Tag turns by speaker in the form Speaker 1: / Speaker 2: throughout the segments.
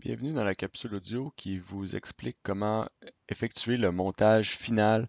Speaker 1: Bienvenue dans la capsule audio qui vous explique comment effectuer le montage final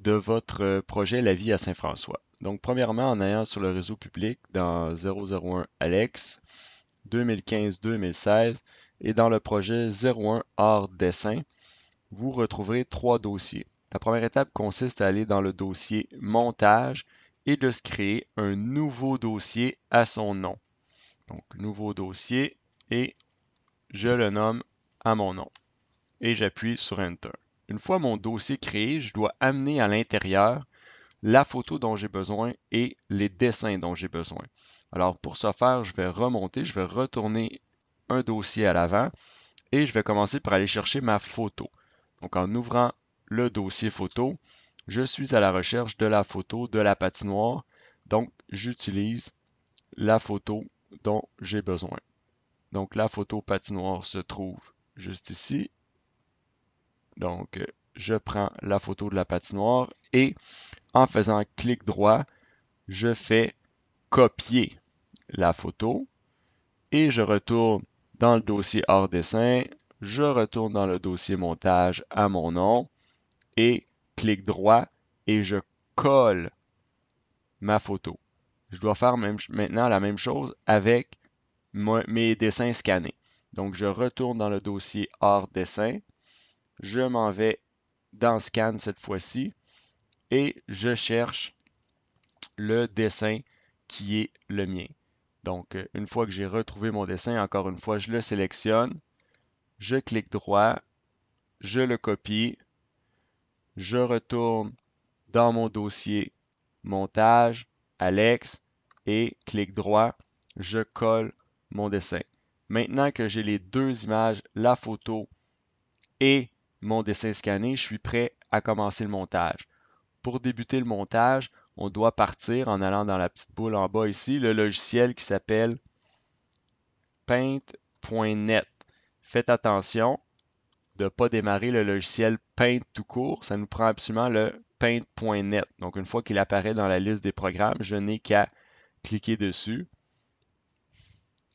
Speaker 1: de votre euh, projet La vie à Saint-François. Donc, premièrement, en ayant sur le réseau public dans 001 Alex, 2015-2016 et dans le projet 01 Art Dessin, vous retrouverez trois dossiers. La première étape consiste à aller dans le dossier Montage et de se créer un nouveau dossier à son nom. Donc, nouveau dossier et je le nomme à mon nom et j'appuie sur Enter. Une fois mon dossier créé, je dois amener à l'intérieur la photo dont j'ai besoin et les dessins dont j'ai besoin. Alors pour ce faire, je vais remonter, je vais retourner un dossier à l'avant et je vais commencer par aller chercher ma photo. Donc en ouvrant le dossier photo, je suis à la recherche de la photo de la patinoire. Donc j'utilise la photo dont j'ai besoin. Donc la photo patinoire se trouve juste ici. Donc je prends la photo de la patinoire et en faisant clic droit, je fais copier la photo et je retourne dans le dossier hors dessin, je retourne dans le dossier montage à mon nom et clic droit et je colle ma photo. Je dois faire maintenant la même chose avec mes dessins scannés. Donc, je retourne dans le dossier hors dessin. Je m'en vais dans Scan cette fois-ci et je cherche le dessin qui est le mien. Donc, euh, une fois que j'ai retrouvé mon dessin, encore une fois, je le sélectionne, je clique droit, je le copie, je retourne dans mon dossier montage, Alex, et clique droit, je colle mon dessin. Maintenant que j'ai les deux images, la photo et mon dessin scanné, je suis prêt à commencer le montage. Pour débuter le montage, on doit partir en allant dans la petite boule en bas ici, le logiciel qui s'appelle paint.net. Faites attention de ne pas démarrer le logiciel Paint tout court, ça nous prend absolument le paint.net. Donc une fois qu'il apparaît dans la liste des programmes, je n'ai qu'à cliquer dessus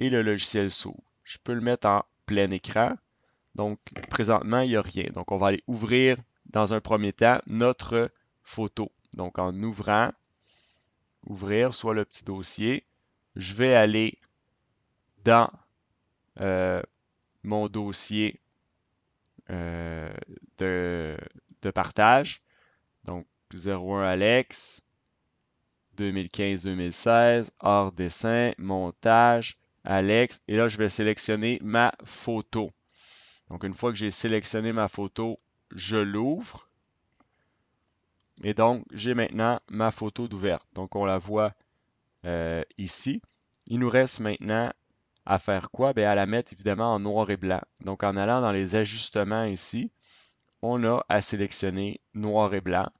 Speaker 1: et le logiciel s'ouvre. Je peux le mettre en plein écran. Donc, présentement, il n'y a rien. Donc, on va aller ouvrir dans un premier temps notre photo. Donc, en ouvrant, ouvrir soit le petit dossier, je vais aller dans euh, mon dossier euh, de, de, partage. Donc 01 Alex, 2015-2016, hors dessin, montage, Alex. Et là, je vais sélectionner ma photo. Donc, une fois que j'ai sélectionné ma photo, je l'ouvre. Et donc, j'ai maintenant ma photo d'ouverte. Donc, on la voit euh, ici. Il nous reste maintenant à faire quoi? Ben, à la mettre évidemment en noir et blanc. Donc, en allant dans les ajustements ici, on a à sélectionner noir et blanc.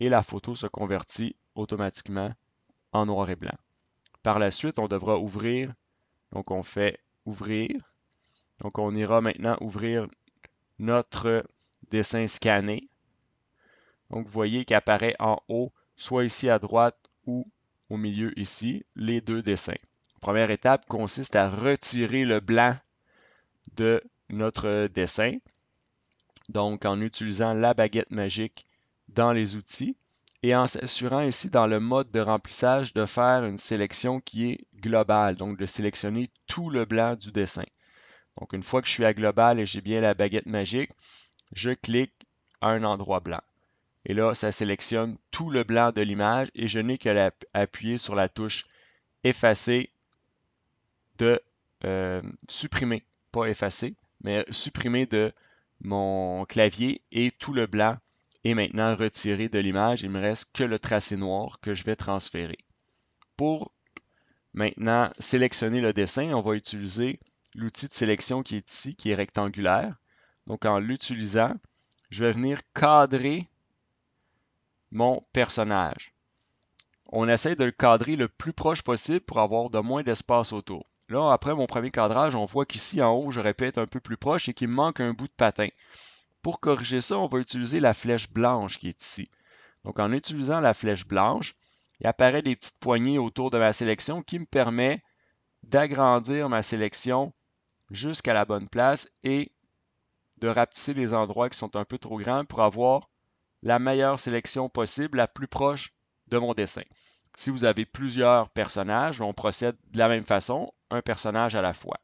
Speaker 1: Et la photo se convertit automatiquement en noir et blanc. Par la suite, on devra ouvrir donc, on fait ouvrir. Donc, on ira maintenant ouvrir notre dessin scanné. Donc, vous voyez qu'apparaît en haut, soit ici à droite ou au milieu ici, les deux dessins. première étape consiste à retirer le blanc de notre dessin. Donc, en utilisant la baguette magique dans les outils et en s'assurant ici dans le mode de remplissage de faire une sélection qui est global donc de sélectionner tout le blanc du dessin. Donc une fois que je suis à global et j'ai bien la baguette magique, je clique à un endroit blanc. Et là, ça sélectionne tout le blanc de l'image et je n'ai qu'à appuyer sur la touche effacer de euh, supprimer, pas effacer, mais supprimer de mon clavier et tout le blanc est maintenant retiré de l'image. Il me reste que le tracé noir que je vais transférer. Pour Maintenant, sélectionner le dessin, on va utiliser l'outil de sélection qui est ici, qui est rectangulaire. Donc, en l'utilisant, je vais venir cadrer mon personnage. On essaie de le cadrer le plus proche possible pour avoir de moins d'espace autour. Là, après mon premier cadrage, on voit qu'ici en haut, je répète un peu plus proche et qu'il manque un bout de patin. Pour corriger ça, on va utiliser la flèche blanche qui est ici. Donc en utilisant la flèche blanche, il apparaît des petites poignées autour de ma sélection qui me permet d'agrandir ma sélection jusqu'à la bonne place et de rapetisser les endroits qui sont un peu trop grands pour avoir la meilleure sélection possible, la plus proche de mon dessin. Si vous avez plusieurs personnages, on procède de la même façon, un personnage à la fois.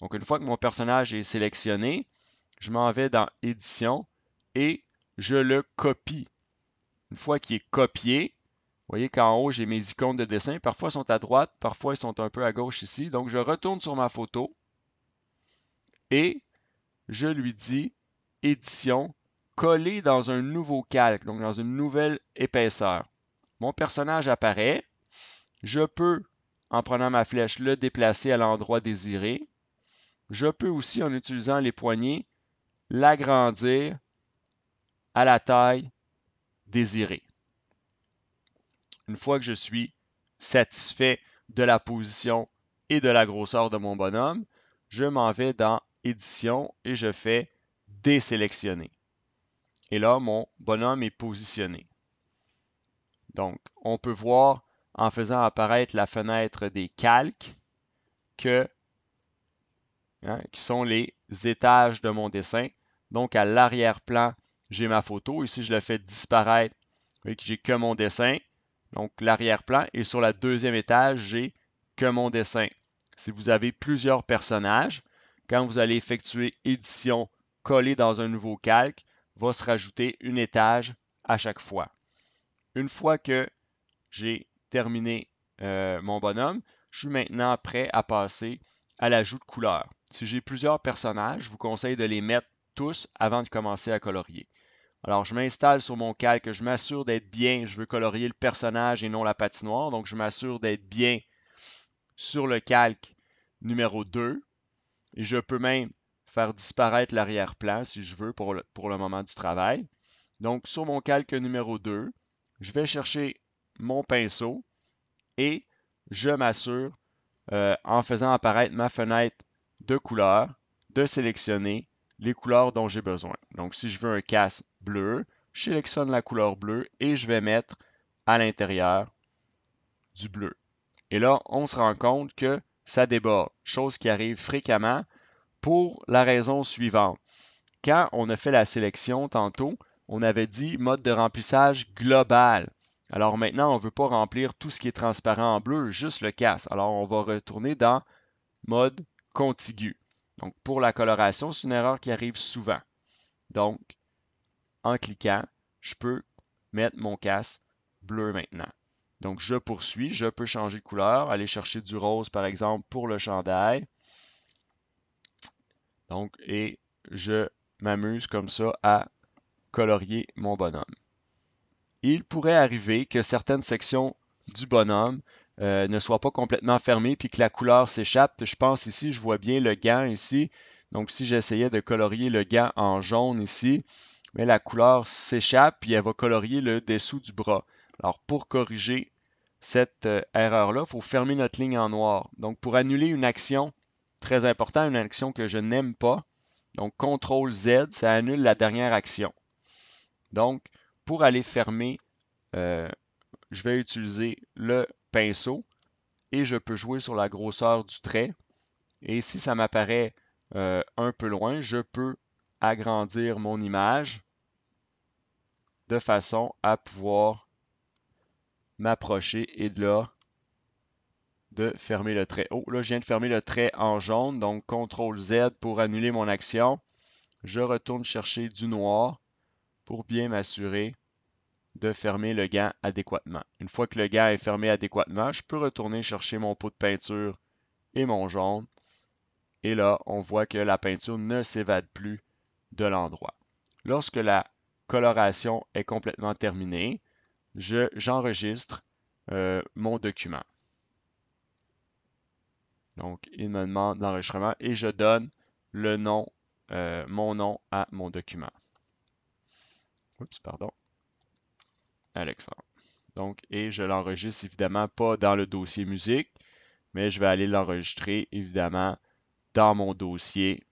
Speaker 1: Donc une fois que mon personnage est sélectionné, je m'en vais dans Édition et je le copie. Une fois qu'il est copié, vous voyez qu'en haut, j'ai mes icônes de dessin. Parfois, elles sont à droite, parfois, elles sont un peu à gauche ici. Donc, je retourne sur ma photo et je lui dis édition, coller dans un nouveau calque, donc dans une nouvelle épaisseur. Mon personnage apparaît. Je peux, en prenant ma flèche, le déplacer à l'endroit désiré. Je peux aussi, en utilisant les poignées, l'agrandir à la taille désirée une fois que je suis satisfait de la position et de la grosseur de mon bonhomme, je m'en vais dans Édition et je fais Désélectionner. Et là, mon bonhomme est positionné. Donc, on peut voir en faisant apparaître la fenêtre des calques que, hein, qui sont les étages de mon dessin. Donc, à l'arrière-plan, j'ai ma photo. Ici, je le fais disparaître. Vous voyez que j'ai que mon dessin. Donc, l'arrière-plan. Et sur la deuxième étage, j'ai que mon dessin. Si vous avez plusieurs personnages, quand vous allez effectuer édition collée dans un nouveau calque, va se rajouter une étage à chaque fois. Une fois que j'ai terminé euh, mon bonhomme, je suis maintenant prêt à passer à l'ajout de couleurs. Si j'ai plusieurs personnages, je vous conseille de les mettre tous avant de commencer à colorier. Alors, je m'installe sur mon calque, je m'assure d'être bien, je veux colorier le personnage et non la patinoire, donc je m'assure d'être bien sur le calque numéro 2. Et je peux même faire disparaître l'arrière-plan si je veux pour le, moment du travail. Donc, sur mon calque numéro 2, je vais chercher mon pinceau et je m'assure, euh, en faisant apparaître ma fenêtre de couleurs, de sélectionner les couleurs dont j'ai besoin. Donc, si je veux un casque, bleu. Je sélectionne la couleur bleue et je vais mettre à l'intérieur du bleu. Et là, on se rend compte que ça déborde, chose qui arrive fréquemment pour la raison suivante. Quand on a fait la sélection tantôt, on avait dit mode de remplissage global. Alors maintenant, on ne veut pas remplir tout ce qui est transparent en bleu, juste le casse. Alors on va retourner dans mode contigu. Donc pour la coloration, c'est une erreur qui arrive souvent. Donc en cliquant, je peux mettre mon casque bleu maintenant. Donc, je poursuis, je peux changer de couleur, aller chercher du rose, par exemple, pour le chandail. Donc, et je m'amuse comme ça à colorier mon bonhomme. Il pourrait arriver que certaines sections du bonhomme euh, ne soient pas complètement fermées puis que la couleur s'échappe. Je pense ici, je vois bien le gant ici. Donc, si j'essayais de colorier le gant en jaune ici, mais la couleur s'échappe et elle va colorier le dessous du bras. Alors pour corriger cette euh, erreur-là, il faut fermer notre ligne en noir. Donc pour annuler une action très importante, une action que je n'aime pas, donc CTRL Z, ça annule la dernière action. Donc pour aller fermer, euh, je vais utiliser le pinceau et je peux jouer sur la grosseur du trait. Et si ça m'apparaît euh, un peu loin, je peux agrandir mon image de façon à pouvoir m'approcher et de là de fermer le trait. Oh, là, je viens de fermer le trait en jaune, donc CTRL Z pour annuler mon action. Je retourne chercher du noir pour bien m'assurer de fermer le gant adéquatement. Une fois que le gant est fermé adéquatement, je peux retourner chercher mon pot de peinture et mon jaune. Et là, on voit que la peinture ne s'évade plus de l'endroit. Lorsque la coloration est complètement terminée, j'enregistre euh, mon document. Donc, il me demande l'enregistrement et je donne le nom, euh, mon nom à mon document. Oups, pardon. Alexandre. Donc, et je l'enregistre évidemment pas dans le dossier musique, mais je vais aller l'enregistrer évidemment dans mon dossier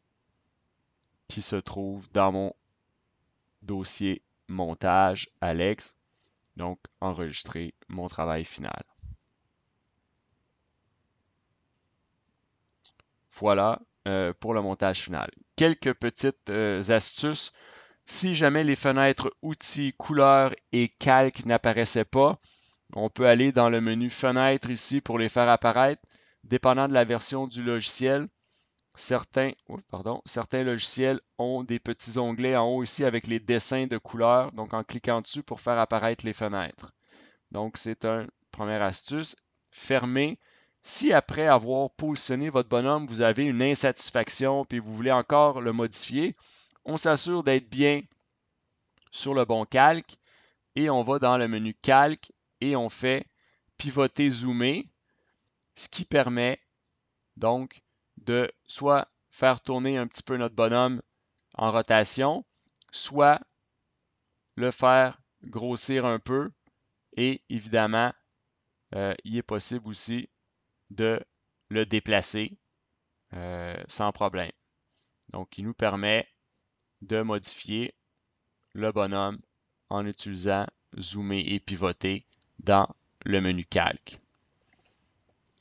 Speaker 1: qui se trouve dans mon dossier montage Alex, donc enregistrer mon travail final. Voilà euh, pour le montage final. Quelques petites euh, astuces. Si jamais les fenêtres outils, couleurs et calques n'apparaissaient pas, on peut aller dans le menu Fenêtres » ici pour les faire apparaître. Dépendant de la version du logiciel, Certains, pardon, certains logiciels ont des petits onglets en haut ici avec les dessins de couleurs, donc en cliquant dessus pour faire apparaître les fenêtres. Donc, c'est une première astuce. Fermez. Si après avoir positionné votre bonhomme, vous avez une insatisfaction et vous voulez encore le modifier, on s'assure d'être bien sur le bon calque et on va dans le menu calque et on fait pivoter, zoomer, ce qui permet donc de soit faire tourner un petit peu notre bonhomme en rotation, soit le faire grossir un peu. Et évidemment, euh, il est possible aussi de le déplacer euh, sans problème. Donc, il nous permet de modifier le bonhomme en utilisant zoomer et pivoter dans le menu calque.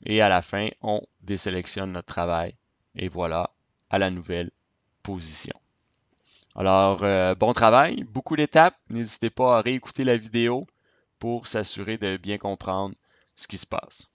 Speaker 1: Et à la fin, on désélectionne notre travail. Et voilà, à la nouvelle position. Alors, euh, bon travail, beaucoup d'étapes. N'hésitez pas à réécouter la vidéo pour s'assurer de bien comprendre ce qui se passe.